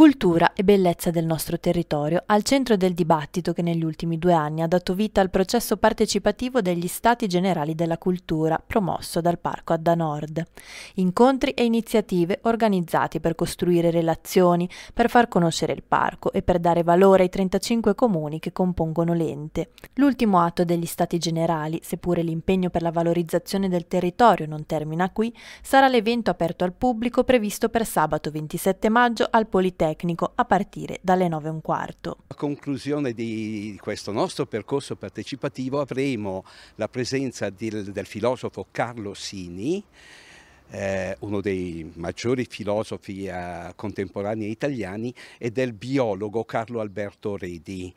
Cultura e bellezza del nostro territorio al centro del dibattito che negli ultimi due anni ha dato vita al processo partecipativo degli Stati Generali della Cultura promosso dal Parco Adda Nord. Incontri e iniziative organizzati per costruire relazioni, per far conoscere il parco e per dare valore ai 35 comuni che compongono l'ente. L'ultimo atto degli Stati Generali, seppure l'impegno per la valorizzazione del territorio non termina qui, sarà l'evento aperto al pubblico previsto per sabato 27 maggio al Politecnico tecnico a partire dalle 9 e un quarto. A conclusione di questo nostro percorso partecipativo avremo la presenza del, del filosofo Carlo Sini, eh, uno dei maggiori filosofi eh, contemporanei italiani, e del biologo Carlo Alberto Redi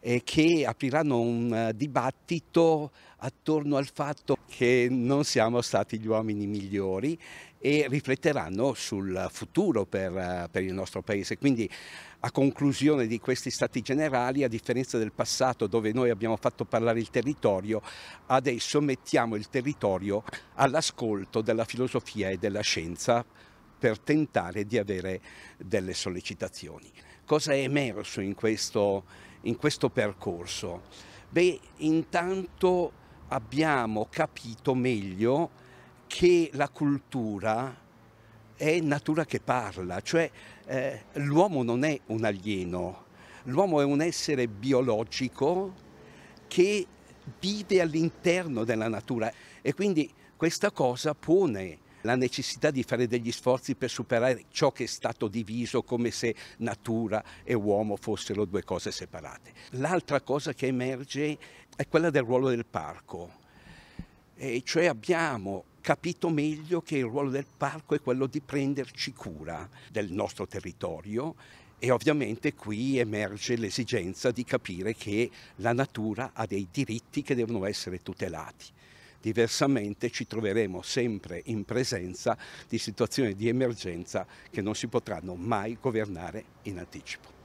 eh, che apriranno un eh, dibattito attorno al fatto che non siamo stati gli uomini migliori e rifletteranno sul futuro per, eh, per, il nostro Paese. Quindi a conclusione di questi stati generali, a differenza del passato dove noi abbiamo fatto parlare il territorio, adesso mettiamo il territorio all'ascolto della filosofia e della scienza per tentare di avere delle sollecitazioni. Cosa è emerso in questo, in questo percorso? Beh, intanto abbiamo capito meglio che la cultura è natura che parla, cioè eh, l'uomo non è un alieno, l'uomo è un essere biologico che vive all'interno della natura e quindi questa cosa pone la necessità di fare degli sforzi per superare ciò che è stato diviso come se natura e uomo fossero due cose separate. L'altra cosa che emerge è quella del ruolo del parco, e cioè abbiamo capito meglio che il ruolo del parco è quello di prenderci cura del nostro territorio e ovviamente qui emerge l'esigenza di capire che la natura ha dei diritti che devono essere tutelati. Diversamente ci troveremo sempre in presenza di situazioni di emergenza che non si potranno mai governare in anticipo.